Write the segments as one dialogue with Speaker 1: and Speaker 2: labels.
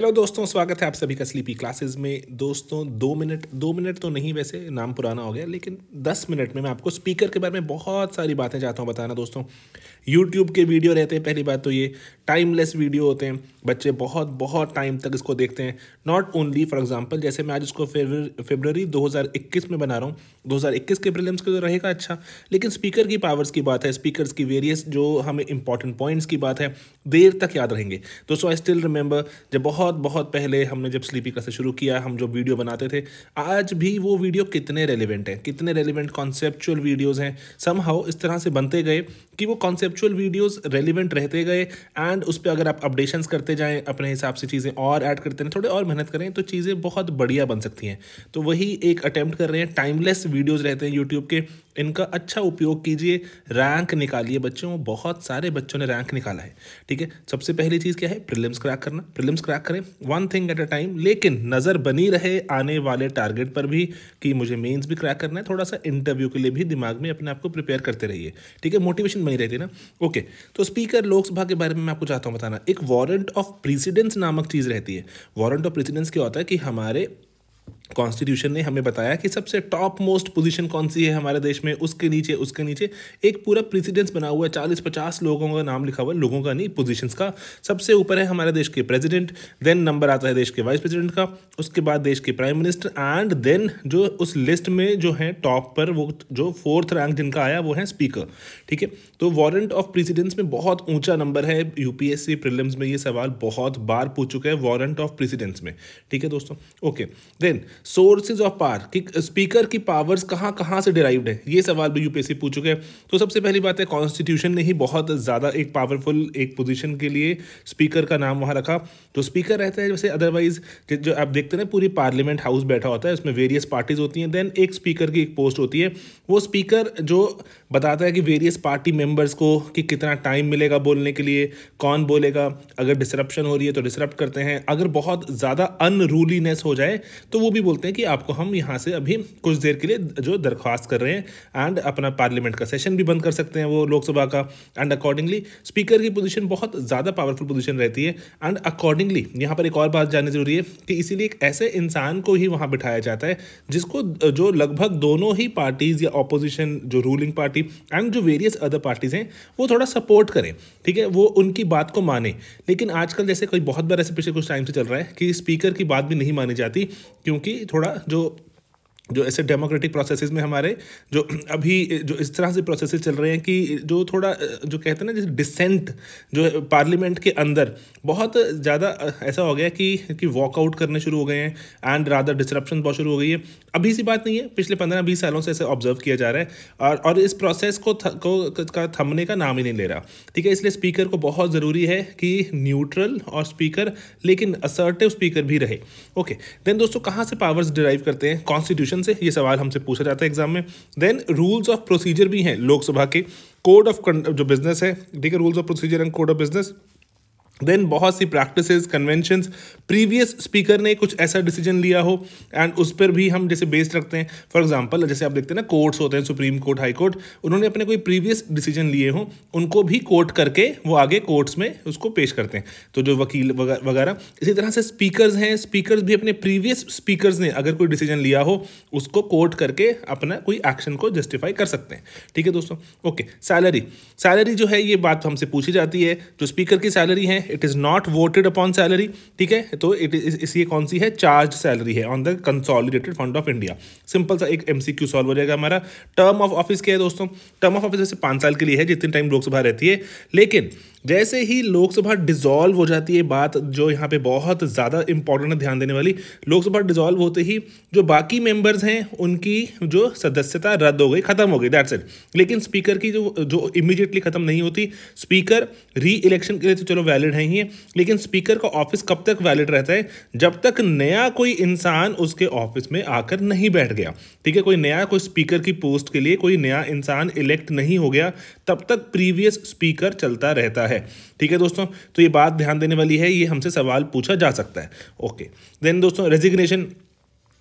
Speaker 1: hello दोस्तों स्वागत है आप सभी का स्लीपी क्लासेस में दोस्तों दो मिनट दो मिनट तो नहीं वैसे नाम पुराना हो गया लेकिन दस मिनट में मैं आपको स्पीकर के बारे में बहुत सारी बातें चाहता हूँ बताना दोस्तों यूट्यूब के वीडियो रहते हैं पहली बात तो ये टाइमलेस वीडियो होते हैं बच्चे बहुत बहुत टाइम तक इसको देखते हैं नॉट ओनली फॉर एग्जाम्पल जैसे मैं आज इसको फेबररी दो में बना रहा हूँ दो के प्रिलियम्स का तो रहेगा अच्छा लेकिन स्पीकर की पावर्स की बात है स्पीकर की वेरियस जो हमें इंपॉर्टेंट पॉइंट्स की बात है देर तक याद रहेंगे दोस्तों आई स्टिल रिमेंबर जब बहुत बहुत बहुत पहले हमने जब स्लीपी का से शुरू किया हम जो वीडियो बनाते थे आज भी वो वीडियो कितने रेलिवेंट हैं कितने रेलिवेंट कॉन्सेप्चुअल वीडियोस हैं समहाउ इस तरह से बनते गए कि वो कॉन्सेप्चुअल वीडियोस रेलिवेंट रहते गए एंड उस पर अगर आप अपडेशंस करते जाएँ अपने हिसाब से चीज़ें और ऐड करते हैं थोड़े और मेहनत करें तो चीज़ें बहुत बढ़िया बन सकती हैं तो वही एक अटैम्प्ट कर रहे हैं टाइमलेस वीडियोज़ रहते हैं यूट्यूब के इनका अच्छा उपयोग कीजिए रैंक निकालिए बच्चों बहुत सारे बच्चों ने रैंक निकाला है ठीक है सबसे पहली चीज़ क्या है प्रिलिम्स क्रैक करना प्रिलिम्स क्रैक करें one thing at a time लेकिन नज़र बनी रहे आने वाले टारगेट पर भी कि मुझे मेंस भी क्रैक करना है थोड़ा सा इंटरव्यू के लिए भी दिमाग में अपने आप को प्रिपेयर करते रहिए ठीक है मोटिवेशन बनी रहती है ना ओके तो स्पीकर लोकसभा के बारे में मैं आपको चाहता हूँ बताना एक वारंट ऑफ प्रेसिडेंस नामक चीज़ रहती है वारंट ऑफ प्रेसिडेंस क्या होता है कि हमारे कॉन्स्टिट्यूशन ने हमें बताया कि सबसे टॉप मोस्ट पोजीशन कौन सी है हमारे देश में उसके नीचे उसके नीचे एक पूरा प्रेसिडेंस बना हुआ है चालीस पचास लोगों का नाम लिखा हुआ है लोगों का नहीं पोजीशंस का सबसे ऊपर है हमारे देश के प्रेसिडेंट देन नंबर आता है देश के वाइस प्रेसिडेंट का उसके बाद देश के प्राइम मिनिस्टर एंड देन जो उस लिस्ट में जो है टॉप पर वो जो फोर्थ रैंक जिनका आया वो है स्पीकर ठीक है तो वारंट ऑफ प्रेसिडेंस में बहुत ऊंचा नंबर है यूपीएससी प्रिलिम्स में ये सवाल बहुत बार पूछ चुका है वारंट ऑफ प्रेसिडेंस में ठीक है दोस्तों okay then sources of power कि स्पीकर की पावर्स कहाँ कहाँ से डिराइव्ड है ये सवाल भी यूपीएससी पूछ चुके हैं तो सबसे पहली बात है कॉन्स्टिट्यूशन ने ही बहुत ज़्यादा एक पावरफुल एक पोजीशन के लिए स्पीकर का नाम वहाँ रखा जो स्पीकर रहता है जैसे अदरवाइज जो आप देखते हैं पूरी पार्लियामेंट हाउस बैठा होता है उसमें वेरियस पार्टीज होती हैं देन एक स्पीकर की एक पोस्ट होती है वो स्पीकर जो बताता है कि वेरियस पार्टी मेम्बर्स को कि कितना टाइम मिलेगा बोलने के लिए कौन बोलेगा अगर डिसरप्शन हो रही है तो डिसरप्ट करते हैं अगर बहुत ज़्यादा अनरूलीनेस हो जाए तो वो भी बोलते हैं कि आपको हम यहाँ से अभी कुछ देर के लिए जो दरख्वास्त कर रहे हैं एंड अपना पार्लियामेंट का सेशन भी बंद कर सकते हैं वो लोकसभा का एंड अकॉर्डिंगली स्पीकर की पोजीशन बहुत ज़्यादा पावरफुल पोजीशन रहती है एंड अकॉर्डिंगली यहाँ पर एक और बात जाननी जरूरी है कि इसीलिए एक ऐसे इंसान को ही वहाँ बिठाया जाता है जिसको जो लगभग दोनों ही पार्टीज़ या अपोजिशन जो रूलिंग पार्टी एंड जो वेरियस अदर पार्टीज़ हैं वो थोड़ा सपोर्ट करें ठीक है वो उनकी बात को माने लेकिन आजकल जैसे कोई बहुत बार ऐसे पिछले कुछ टाइम से चल रहा है कि स्पीकर की बात भी नहीं मानी जाती क्योंकि थोड़ा जो जो ऐसे डेमोक्रेटिक प्रोसेसेस में हमारे जो अभी जो इस तरह से प्रोसेसेस चल रहे हैं कि जो थोड़ा जो कहते हैं ना जैसे डिसेंट जो पार्लियामेंट के अंदर बहुत ज़्यादा ऐसा हो गया कि कि वॉकआउट करने शुरू हो गए हैं एंड ज़्यादा डिस्ट्रप्शन बहुत शुरू हो गई है अभी सी बात नहीं है पिछले पंद्रह बीस सालों से ऐसे ऑब्जर्व किया जा रहा है और और इस प्रोसेस को, थ, को का थमने का नाम ही नहीं ले रहा ठीक है इसलिए स्पीकर को बहुत ज़रूरी है कि न्यूट्रल और स्पीकर लेकिन असर्टिव स्पीकर भी रहे ओके देन दोस्तों कहाँ से पावर्स डिराइव करते हैं कॉन्स्टिट्यूशन क्वेश्चन से ये सवाल हमसे पूछा जाता है एग्जाम में देन रूल्स ऑफ प्रोसीजर भी हैं लोकसभा के कोड ऑफ जो बिजनेस है ठीक है rules of procedure and code of business then बहुत सी प्रैक्टिसेस कन्वेंशंस प्रीवियस स्पीकर ने कुछ ऐसा डिसीजन लिया हो एंड उस पर भी हम जैसे बेस्ड रखते हैं फॉर एग्जांपल जैसे आप देखते हैं ना कोर्ट्स होते हैं सुप्रीम कोर्ट हाई कोर्ट उन्होंने अपने कोई प्रीवियस डिसीजन लिए हों उनको भी कोर्ट करके वो आगे कोर्ट्स में उसको पेश करते हैं तो जो वकील वगैरह इसी तरह से स्पीकर्स हैं स्पीकर्स भी अपने प्रीवियस स्पीकर्स ने अगर कोई डिसीजन लिया हो उसको कोर्ट करके अपना कोई एक्शन को जस्टिफाई कर सकते हैं ठीक है दोस्तों ओके सैलरी सैलरी जो है ये बात हमसे पूछी जाती है जो स्पीकर की सैलरी है it is not voted upon salary ठीक है तो इट इस, इस ये कौन सी है चार्ज सैलरी है on the consolidated fund of India simple सा एक एम सॉल्व हो जाएगा हमारा टर्म ऑफ ऑफिस क्या है दोस्तों टर्म ऑफ ऑफिस जैसे पाँच साल के लिए है जितने टाइम लोकसभा रहती है लेकिन जैसे ही लोकसभा डिजोल्व हो जाती है बात जो यहाँ पे बहुत ज़्यादा इंपॉर्टेंट है ध्यान देने वाली लोकसभा डिजोल्व होते ही जो बाकी मेंबर्स हैं उनकी जो सदस्यता रद्द हो गई ख़त्म हो गई दैट्स इट लेकिन स्पीकर की जो जो इमीडिएटली ख़त्म नहीं होती स्पीकर री इलेक्शन के लिए तो चलो वैलिड हैं ही लेकिन स्पीकर का ऑफिस कब तक वैलिड रहता है जब तक नया कोई इंसान उसके ऑफिस में आकर नहीं बैठ गया ठीक है कोई नया कोई स्पीकर की पोस्ट के लिए कोई नया इंसान इलेक्ट नहीं हो गया तब तक प्रीवियस स्पीकर चलता रहता है ठीक है दोस्तों तो ये बात ध्यान देने वाली है ये हमसे सवाल पूछा जा सकता है ओके देन दोस्तों रेजिग्नेशन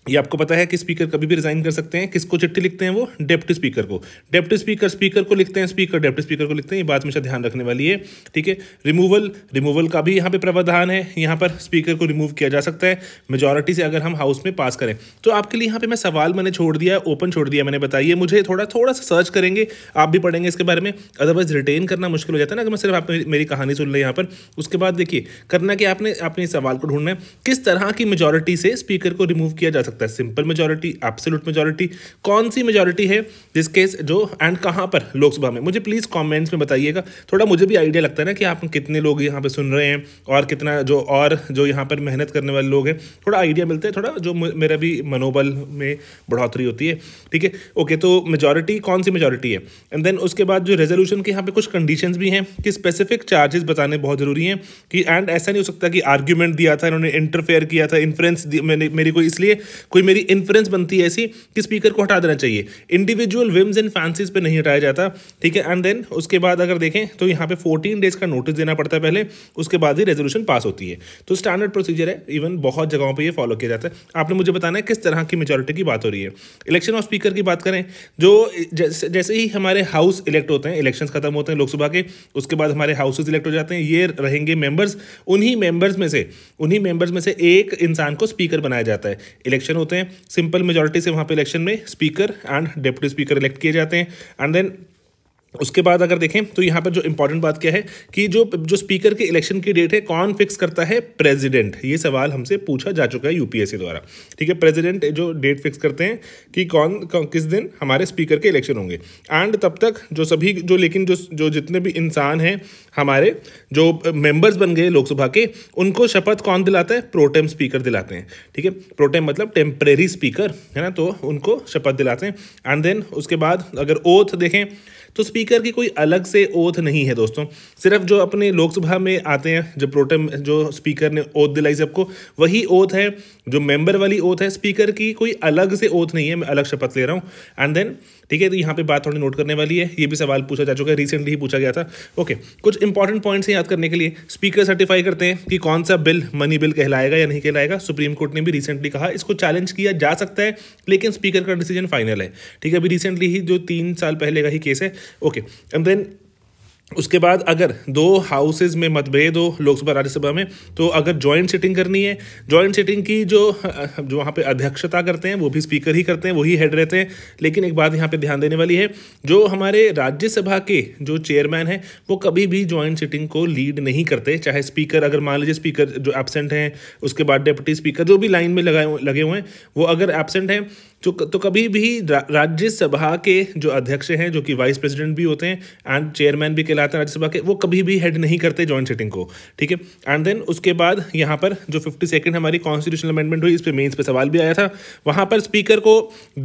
Speaker 1: ये आपको पता है कि स्पीकर कभी भी रिजाइन कर सकते हैं किसको चिट्ठी लिखते हैं वो डेप्टी स्पीकर को डेप्टी स्पीकर स्पीकर को लिखते हैं स्पीकर डेप्टी स्पीकर को लिखते हैं ये बात हमेशा ध्यान रखने वाली है ठीक है रिमूवल रिमूवल का भी यहाँ पे प्रावधान है यहाँ पर स्पीकर को रिमूव किया जा सकता है मेजोरिटी से अगर हम हाउस में पास करें तो आपके लिए यहाँ पर मैं सवाल मैंने छोड़ दिया ओपन छोड़ दिया मैंने बताइए मुझे थोड़ा थोड़ा सा सर्च करेंगे आप भी पढ़ेंगे इसके बारे में अदरवाइज रिटेन करना मुश्किल हो जाता है ना अगर मैं सिर्फ आप मेरी कहानी सुन लें यहाँ पर उसके बाद देखिए करना कि आपने अपने सवाल को ढूंढना है किस तरह की मेजोरिटी से स्पीकर को रिमूव किया जा सकता है सिंपल मेजोरिटी एब्सोलूट मेजोरिटी कौन सी मेजोरिटी है जिस केस जो एंड कहाँ पर लोकसभा में मुझे प्लीज़ कॉमेंट्स में बताइएगा थोड़ा मुझे भी आइडिया लगता है ना कि आप कितने लोग यहाँ पर सुन रहे हैं और कितना जो और जो यहाँ पर मेहनत करने वाले लोग हैं थोड़ा आइडिया मिलता है थोड़ा जो मेरा भी मनोबल में बढ़ोतरी होती है ठीक है ओके तो मेजोरिटी कौन सी मेजोरिटी है एंड देन उसके बाद जो रेजोल्यूशन के यहाँ पे कुछ कंडीशंस भी हैं कि स्पेसिफिक चार्जेस बताने बहुत ज़रूरी हैं कि एंड ऐसा नहीं हो सकता कि आर्ग्यूमेंट दिया था इन्होंने इंटरफेयर किया था इन्फ्लुएंस मैंने मेरी को इसलिए कोई मेरी इन्फ्लुएंस बनती है ऐसी कि स्पीकर को हटा देना चाहिए इंडिविजुअल विम्स एंड फैंसीज पे नहीं हटाया जाता ठीक है एंड देन उसके बाद अगर देखें तो यहाँ पे फोर्टीन डेज का नोटिस देना पड़ता है पहले उसके बाद ही रेजोल्यूशन पास होती है तो स्टैंडर्ड प्रोसीजर है इवन बहुत जगहों पर यह फॉलो किया जाता है आपने मुझे बताना है किस तरह की मेजोरिटी की बात हो रही है इलेक्शन ऑफ स्पीकर की बात करें जो जैसे ही हमारे हाउस इलेक्ट होते हैं इलेक्शन खत्म होते हैं लोकसभा के उसके बाद हमारे हाउसेज इलेक्ट हो जाते हैं ये रहेंगे मेंबर्स उन्हीं मेंबर्स में से उन्हीं मेंबर्स में से एक इंसान को स्पीकर बनाया जाता है इलेक्शन इलेक्शन होते हैं सिंपल मेजोरिटी से वहाँ पे इलेक्शन में speaker and deputy speaker elect किए जाते हैं एंड देन उसके बाद अगर देखें तो यहाँ पर जो इंपॉर्टेंट बात क्या है कि जो जो स्पीकर के इलेक्शन की डेट है कौन फिक्स करता है प्रेसिडेंट ये सवाल हमसे पूछा जा चुका है यूपीएससी द्वारा ठीक है प्रेसिडेंट जो डेट फिक्स करते हैं कि कौन, किस दिन हमारे स्पीकर के इलेक्शन होंगे एंड तब तक जो सभी जो लेकिन जो जो जितने भी इंसान हैं हमारे जो मेम्बर्स बन गए लोकसभा के उनको शपथ कौन दिलाता है प्रोटेम स्पीकर दिलाते हैं ठीक है प्रोटेम मतलब टेम्परेरी स्पीकर है ना तो उनको शपथ दिलाते हैं एंड देन उसके बाद अगर ओथ देखें तो स्पीकर स्पीकर की कोई अलग से ओथ नहीं है दोस्तों सिर्फ जो अपने लोकसभा में आते हैं जो प्रोटेम जो स्पीकर ने ओथ दिलाई सबको वही ओथ है जो मेंबर वाली ओथ है स्पीकर की कोई अलग से ओथ नहीं है मैं अलग शपथ ले रहा हूँ एंड देन ठीक है तो यहाँ पे बात थोड़ी नोट करने वाली है ये भी सवाल पूछा जा चुका है रिसेंटली ही पूछा गया था ओके कुछ इंपॉर्टेंट पॉइंट्स याद करने के लिए स्पीकर सर्टिफाई करते हैं कि कौन सा बिल मनी बिल कहलाएगा या नहीं कहलाएगा सुप्रीम कोर्ट ने भी रिसेंटली कहा इसको चैलेंज किया जा सकता है लेकिन स्पीकर का डिसीजन फाइनल है ठीक है अभी रिसेंटली ही जो तीन साल पहले का ही केस है ओके एंड देन उसके बाद अगर दो हाउसेज में मतभेद हो लोकसभा राज्यसभा में तो अगर जॉइंट सिटिंग करनी है जॉइंट सिटिंग की जो जो वहाँ पे अध्यक्षता करते हैं वो भी स्पीकर ही करते हैं वही हेड रहते हैं लेकिन एक बात यहाँ पे ध्यान देने वाली है जो हमारे राज्यसभा के जो चेयरमैन हैं वो कभी भी जॉइंट सिटिंग को लीड नहीं करते चाहे स्पीकर अगर मान लीजिए स्पीकर जो एबसेंट हैं उसके बाद डेप्टी स्पीकर जो भी लाइन में लगाए लगे हुए हैं वो अगर एबसेंट हैं तो तो कभी भी राज्यसभा के जो अध्यक्ष हैं जो कि वाइस प्रेसिडेंट भी होते हैं एंड चेयरमैन भी कहलाते हैं राज्यसभा के वो कभी भी हेड नहीं करते जॉइंट सिटिंग को ठीक है एंड देन उसके बाद यहाँ पर जो फिफ्टी सेकेंड हमारी कॉन्स्टिट्यूशनल अमेंडमेंट हुई इस पर मेन्स पे सवाल भी आया था वहाँ पर स्पीकर को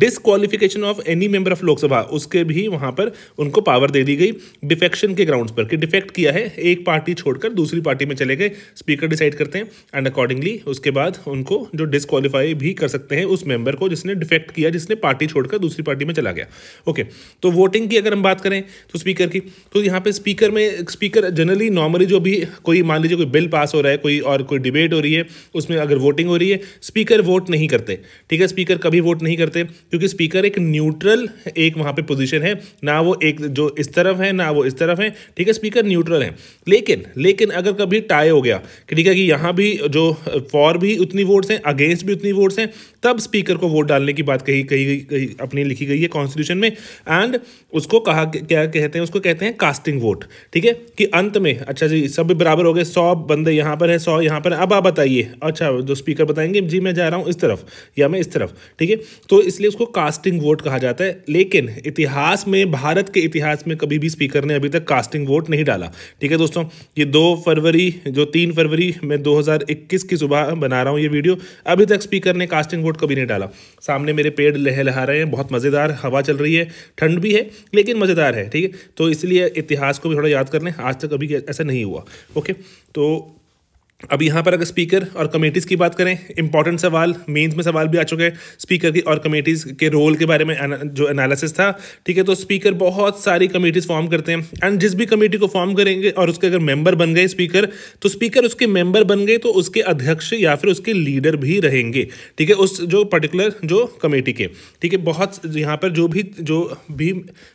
Speaker 1: disqualification of any member of Lok Sabha उसके भी वहाँ पर उनको पावर दे दी गई डिफेक्शन के ग्राउंड्स पर कि डिफेक्ट किया है एक पार्टी छोड़कर दूसरी पार्टी में चले गए स्पीकर डिसाइड करते हैं एंड अकॉर्डिंगली उसके बाद उनको जो डिसक्वालीफाई भी कर सकते हैं उस मेंबर को जिसने डिफेक्ट इलेक्ट किया जिसने पार्टी छोड़कर दूसरी पार्टी में चला गया ओके तो वोटिंग की अगर हम बात करें तो स्पीकर की तो यहाँ पे स्पीकर में स्पीकर जनरली नॉर्मली जो भी कोई मान लीजिए कोई बिल पास हो रहा है कोई और कोई डिबेट हो रही है उसमें अगर वोटिंग हो रही है स्पीकर वोट नहीं करते ठीक है स्पीकर कभी वोट नहीं करते क्योंकि स्पीकर एक न्यूट्रल एक वहाँ पर पोजिशन है ना वो एक जो इस तरफ है ना वो इस तरफ है ठीक है स्पीकर न्यूट्रल है लेकिन लेकिन अगर कभी टाई हो गया ठीक है कि यहाँ भी जो फॉर भी उतनी वोट्स हैं अगेंस्ट भी उतनी वोट्स हैं तब स्पीकर को वोट डालने की बात बात कही कही कही अपनी लिखी गई है कॉन्स्टिट्यूशन में एंड उसको कहा क्या कहते हैं उसको कहते हैं कास्टिंग वोट ठीक है कि अंत में अच्छा जी सब बराबर हो गए सौ बंदे यहाँ पर हैं सौ यहाँ पर अब आप बताइए अच्छा जो स्पीकर बताएंगे जी मैं जा रहा हूँ इस तरफ या मैं इस तरफ ठीक है तो इसलिए उसको कास्टिंग वोट कहा जाता है लेकिन इतिहास में भारत के इतिहास में कभी भी स्पीकर ने अभी तक कास्टिंग वोट नहीं डाला ठीक है दोस्तों ये दो फरवरी जो तीन फरवरी मैं 2021 की सुबह बना रहा हूँ ये वीडियो अभी तक स्पीकर ने कास्टिंग वोट कभी नहीं डाला सामने मेरे मेरे पेड़ लहलहा रहे हैं बहुत मज़ेदार हवा चल रही है ठंड भी है लेकिन मज़ेदार है ठीक है तो इसलिए इतिहास को भी थोड़ा याद कर लें आज तक अभी ऐसा नहीं हुआ ओके तो अब यहाँ पर अगर स्पीकर और कमेटीज़ की बात करें इंपॉर्टेंट सवाल मेंस में सवाल भी आ चुके हैं स्पीकर की और कमेटीज़ के रोल के बारे में जो एनालिसिस था ठीक है तो स्पीकर बहुत सारी कमेटीज़ फॉर्म करते हैं एंड जिस भी कमेटी को फॉर्म करेंगे और उसके अगर मेंबर बन गए स्पीकर तो स्पीकर उसके मेंबर बन गए तो उसके अध्यक्ष या फिर उसके लीडर भी रहेंगे ठीक है उस जो पर्टिकुलर जो कमेटी के ठीक है बहुत यहाँ पर जो भी जो भी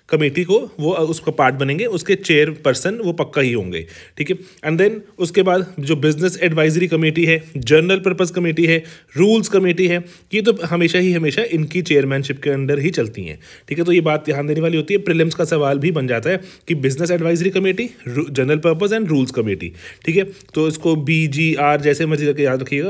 Speaker 1: कमेटी को वो उसका पार्ट बनेंगे उसके चेयरपर्सन वो पक्का ही होंगे ठीक है एंड देन उसके बाद जो बिजनेस एडवाइजरी कमेटी है जनरल पर्पज़ कमेटी है रूल्स कमेटी है ये तो हमेशा ही हमेशा इनकी चेयरमैनशिप के अंडर ही चलती हैं ठीक है तो ये बात ध्यान देने वाली होती है प्रिलिम्स का सवाल भी बन जाता है कि business advisory committee general purpose and rules committee ठीक है तो इसको बी जी आर जैसे मर्जी करके याद रखिएगा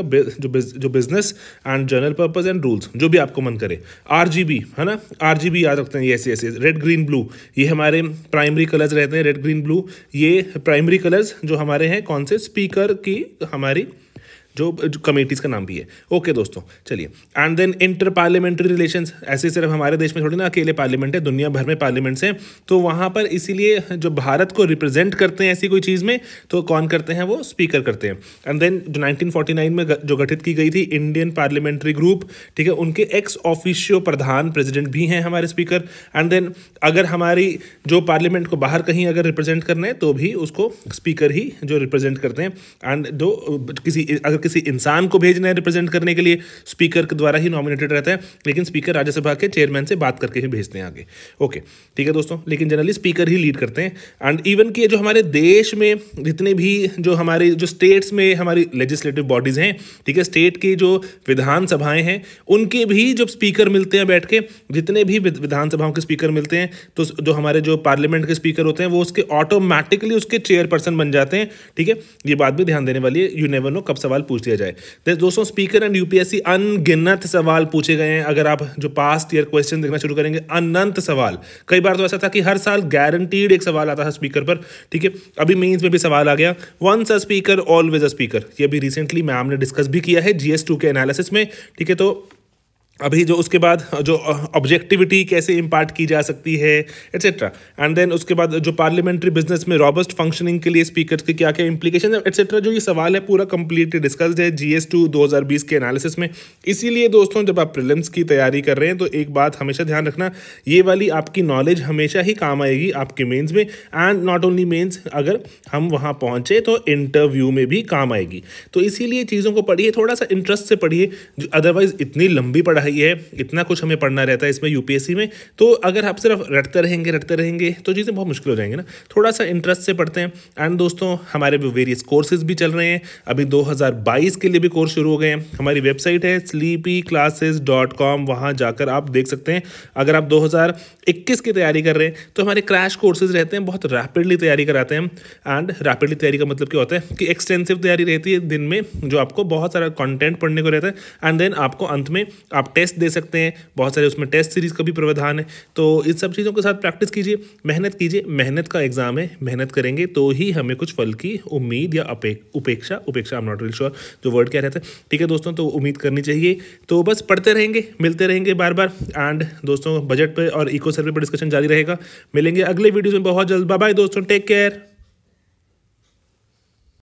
Speaker 1: जो business and general purpose and rules जो भी आपको मन करे आर जी बी है ना आर जी बी याद रखते हैं ऐसे ऐसे रेड ग्रीन ब्लू ये हमारे प्राइमरी कलर्स रहते हैं रेड ग्रीन ब्लू ये प्राइमरी कलर्स जो हमारे हैं कौन से स्पीकर की हमारी जो, कमेटीज़ का नाम भी है ओके दोस्तों चलिए and then inter parliamentary relation ऐसे सिर्फ हमारे देश में थोड़ी ना अकेले पार्लियामेंट है दुनिया भर में पार्लियामेंट्स हैं तो वहाँ पर इसीलिए जो भारत को रिप्रेजेंट करते हैं ऐसी कोई चीज़ में तो कौन करते हैं वो स्पीकर करते हैं एंड देन जो नाइनटीन में जो गठित की गई थी इंडियन पार्लियामेंट्री ग्रुप ठीक है उनके एक्स ऑफिशियो प्रधान प्रेजिडेंट भी हैं हमारे स्पीकर एंड देन अगर हमारी जो पार्लियामेंट को बाहर कहीं अगर रिप्रेजेंट करना है तो भी उसको स्पीकर ही जो रिप्रेजेंट करते हैं एंड जो किसी अगर अगर किसी इंसान को भेजना है रिप्रेजेंट करने के लिए स्पीकर के द्वारा ही नॉमिनेटेड रहता है लेकिन स्पीकर राज्यसभा के चेयरमैन से बात करके ही भेजते हैं आगे ओके ठीक है दोस्तों लेकिन जनरली स्पीकर ही लीड करते हैं एंड इवन कि जो हमारे देश में जितने भी जो हमारे जो स्टेट्स में हमारी लेजिस्लेटिव बॉडीज़ हैं ठीक है स्टेट की जो विधानसभाएं हैं उनके भी जब स्पीकर मिलते हैं बैठ के जितने भी विधानसभाओं के स्पीकर मिलते हैं तो जो हमारे जो पार्लियामेंट के स्पीकर होते हैं वो उसके ऑटोमेटिकली उसके चेयरपर्सन बन जाते हैं ठीक है ये बात भी ध्यान देने वाली है यू नेवर नो कब सवाल पूछ दिया जाए तो दोस्तों स्पीकर एंड यूपीएससी अनगिनत सवाल पूछे गए हैं अगर आप जो पास्ट ईयर क्वेश्चन देखना शुरू करेंगे अनंत सवाल कई बार तो ऐसा था कि हर साल गारंटीड एक सवाल आता था स्पीकर पर ठीक है अभी मेन्स में भी सवाल आ गया once a speaker always a speaker ये अभी रिसेंटली मैम ने डिस्कस भी किया है जीएस के एनालिसिस में ठीक है तो अभी जो उसके बाद जो ऑब्जेक्टिविटी कैसे इम्पार्ट की जा सकती है एट्सेट्रा एंड देन उसके बाद जो पार्लियामेंट्री बिजनेस में रॉबस्ट फंक्शनिंग के लिए स्पीकर्स के क्या क्या इम्प्लीकेशन है एट्सेट्रा जो ये सवाल है पूरा कम्प्लीटली डिस्कस्ड है जी एस टू दो हज़ार बीस के एनालिसिस में इसीलिए दोस्तों जब आप प्रिलिम्स की तैयारी कर रहे हैं तो एक बात हमेशा ध्यान रखना ये वाली आपकी नॉलेज हमेशा ही काम आएगी आपके मेन्स में एंड नॉट ओनली मेन्स अगर हम वहाँ पहुँचे तो इंटरव्यू में भी काम आएगी तो इसीलिए चीज़ों को पढ़िए थोड़ा सा इंटरेस्ट से पढ़िए अदरवाइज़ इतनी लंबी पढ़ाई ये इतना कुछ हमें पढ़ना रहता है इसमें यूपीएससी में तो अगर आप सिर्फ रटते रहेंगे रटते रहेंगे तो चीज़ें बहुत मुश्किल हो जाएंगे ना थोड़ा सा इंटरेस्ट से पढ़ते हैं एंड दोस्तों हमारे वेरियस कोर्सेज भी चल रहे हैं अभी दो के लिए भी कोर्स शुरू हो गए हैं हमारी वेबसाइट है स्लीपी क्लासेस डॉट कॉम वहाँ जाकर आप देख सकते हैं अगर आप 2021 की तैयारी कर रहे हैं तो हमारे क्रैश कोर्सेज रहते हैं बहुत रैपिडली तैयारी कराते हैं एंड रैपिडली तैयारी का मतलब क्या होता है कि एक्सटेंसिव तैयारी रहती है दिन में जो आपको बहुत सारा कंटेंट पढ़ने को रहता है एंड देन आपको अंत में आप टेस्ट दे सकते हैं बहुत सारे उसमें टेस्ट सीरीज़ का भी प्रावधान है तो इन सब चीज़ों के साथ प्रैक्टिस कीजिए मेहनत कीजिए मेहनत का एग्ज़ाम है मेहनत करेंगे तो ही हमें कुछ फल की उम्मीद या उपेक्षा उपेक्षा एम नॉट रिल श्योर जो वर्ड क्या रहता है ठीक है दोस्तों तो उम्मीद करनी चाहिए तो बस पढ़ते रहेंगे मिलते रहेंगे बार बार एंड दोस्तों बजट पर और इको सर्वे पर डिस्कशन जारी रहेगा मिलेंगे अगले वीडियोज़ में बहुत जल्द बाय दोस्तों टेक केयर